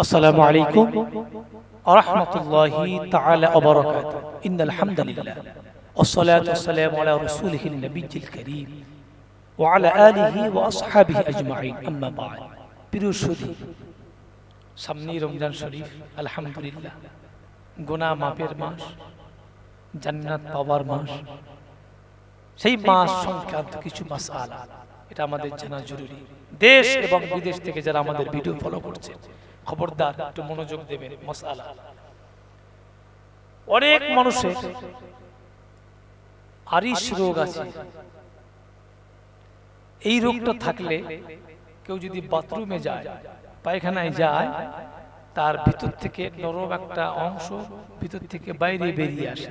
السلام عليكم ورحمة الله تعالى وبركاته إن الحمد لله والصلاة والسلام على رسوله النبي الكريم وعلى آله وأصحابه أجمعين أما بعد প্রিয় সুধী সামনেই রমজান শরীফ আলহামদুলিল্লাহ গোনা মাপের মাস জান্নাত পাওয়ার মাস সেই মাস সংক্রান্ত কিছু মাস আলা এটা আমাদের জানা জরুরি দেশ এবং বিদেশ থেকে যারা আমাদের ভিডিও ফলো করছে খবরদার একটু মনোযোগ দেবেন মশালা অনেক মানুষের আরিস রোগ আছে এই রোগটা থাকলে কেউ যদি বাথরুমে যায় পায়খানায় যায় তার ভিতর থেকে নরম একটা অংশ ভিতর থেকে বাইরে বেরিয়ে আসে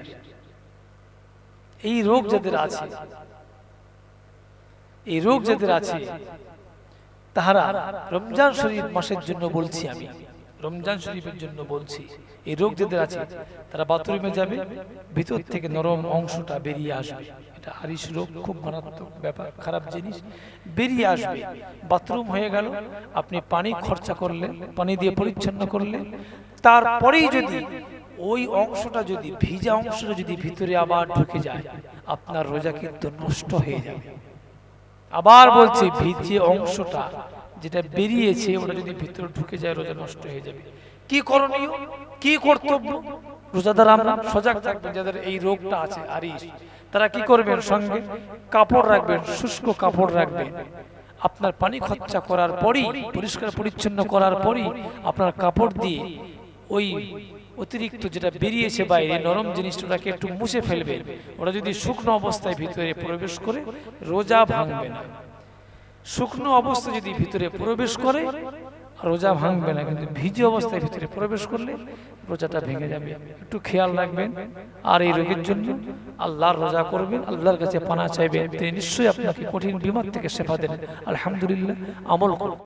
এই রোগ যাদের আছে এই রোগ যাদের আছে তাহারা রমজান শরীফ মাসের জন্য বলছি আমি রমজান শরীফের জন্য বলছি এই রোগ যাদের আছে তারা বাথরুমে যাবে ভিতর থেকে নরম অংশটা বেরিয়ে আসবে এটা হারিস রোগ খুব মারাত্মক ব্যাপার খারাপ জিনিস বেরিয়ে আসবে বাথরুম হয়ে গেল আপনি পানি খরচা করলেন পানি দিয়ে পরিচ্ছন্ন করলে তারপরেই যদি ওই অংশটা যদি ভিজা অংশটা যদি ভিতরে আবার ঢুকে যায় আপনার রোজা কিন্তু নষ্ট হয়ে যাবে আবার বলছি ভিজে অংশটা যেটা বেরিয়েছে ওটা যদি ভিতরে ঢুকে যায় রোজা নষ্ট হয়ে যাবে কি করণীয় কি কর্তব্য রোজাদার আমরা সজাগ থাকবেন যাদের এই রোগটা আছে আরিস তারা কি করবেন সঙ্গে কাপড় রাখবেন শুষ্ক কাপড় রাখবেন আপনার পানি খরচা করার পরই পরিষ্কার পরিচ্ছন্ন করার পরই আপনার কাপড় দিয়ে ওই অতিরিক্ত যেটা বেরিয়েছে বাইরে নরম জিনিসটাকে একটু মুছে ফেলবে ওটা যদি শুকনো অবস্থায় ভিতরে প্রবেশ করে রোজা ভাঙবে না শুকনো অবস্থা যদি ভিতরে প্রবেশ করে রোজা ভাঙবে না কিন্তু ভিজে অবস্থায় ভিতরে প্রবেশ করলে রোজাটা ভেঙে যাবে একটু খেয়াল রাখবেন আর এই রোগের জন্য আল্লাহর রোজা করবেন আল্লাহর কাছে পানা চাইবেন তিনি নিশ্চয়ই আপনাকে কঠিন বিমার থেকে সেফা দেন আলহামদুলিল্লাহ আমল করুন